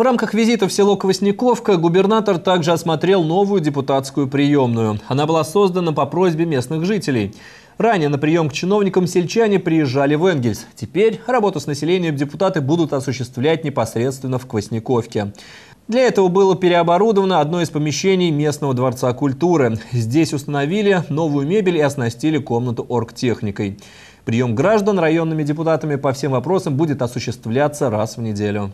В рамках визита в село Квасниковка губернатор также осмотрел новую депутатскую приемную. Она была создана по просьбе местных жителей. Ранее на прием к чиновникам сельчане приезжали в Энгельс. Теперь работу с населением депутаты будут осуществлять непосредственно в Квасниковке. Для этого было переоборудовано одно из помещений местного дворца культуры. Здесь установили новую мебель и оснастили комнату оргтехникой. Прием граждан районными депутатами по всем вопросам будет осуществляться раз в неделю.